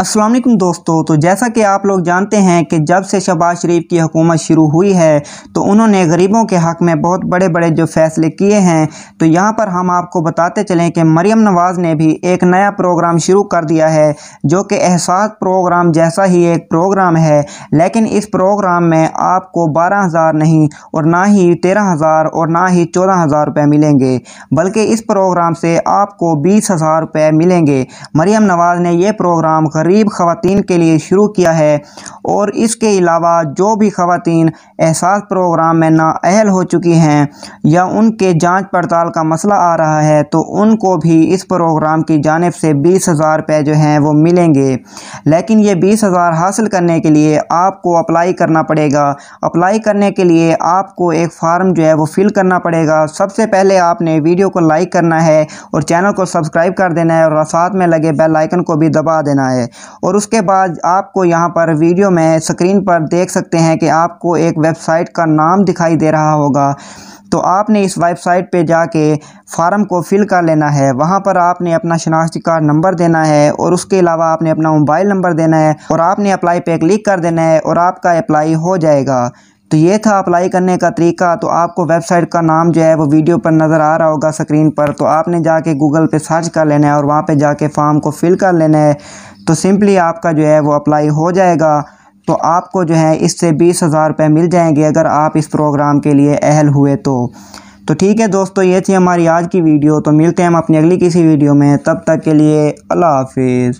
अस्सलाम वालेकुम दोस्तों तो जैसा कि आप लोग जानते हैं कि जब से शहबाज शरीफ की हुकूमत शुरू हुई है तो उन्होंने गरीबों के हक़ में बहुत बड़े बड़े जो फैसले किए हैं तो यहाँ पर हम आपको बताते चलें कि मरीम नवाज़ ने भी एक नया प्रोग्राम शुरू कर दिया है जो कि एहसास प्रोग्राम जैसा ही एक प्रोग्राम है लेकिन इस प्रोग्राम में आपको बारह हज़ार नहीं और ना ही तेरह हज़ार और ना ही चौदह हज़ार रुपये मिलेंगे बल्कि इस प्रोग्राम से आपको बीस हज़ार रुपये मिलेंगे मरीम नवाज़ ने यह प्रोग्राम गरीब ख़वान के लिए शुरू किया है और इसके अलावा जो भी ख़वान एहसास प्रोग्राम में नाअहल हो चुकी हैं या उनके जाँच पड़ताल का मसला आ रहा है तो उनको भी इस प्रोग्राम की जानब से बीस हज़ार रुपये जो हैं वो मिलेंगे लेकिन ये बीस हज़ार हासिल करने के लिए आपको अप्लाई करना पड़ेगा अप्लाई करने के लिए आपको एक फ़ार्म जो है वो फिल करना पड़ेगा सबसे पहले आपने वीडियो को लाइक करना है और चैनल को सब्सक्राइब कर देना है और साथ में लगे बेल आइकन को भी दबा देना है और उसके बाद आपको यहाँ पर वीडियो में स्क्रीन पर देख सकते हैं कि आपको एक वेबसाइट का नाम दिखाई दे रहा होगा तो आपने इस वेबसाइट पे जाके फार्म को फिल कर लेना है वहाँ पर आपने अपना शनाख्ती कार्ड नंबर देना है और उसके अलावा आपने अपना मोबाइल नंबर देना है और आपने अप्लाई पे क्लिक कर देना है और आपका अप्लाई हो जाएगा तो ये था अप्लाई करने का तरीका तो आपको वेबसाइट का नाम जो है वो वीडियो पर नज़र आ रहा होगा स्क्रीन पर तो आपने जाके गूगल पे सर्च कर लेना है और वहाँ पे जाके फॉर्म को फिल कर लेना है तो सिंपली आपका जो है वो अप्लाई हो जाएगा तो आपको जो है इससे बीस हज़ार रुपये मिल जाएंगे अगर आप इस प्रोग्राम के लिए अहल हुए तो तो ठीक है दोस्तों ये थी हमारी आज की वीडियो तो मिलते हैं हम अपनी अगली किसी वीडियो में तब तक के लिए अल्लाह हाफिज़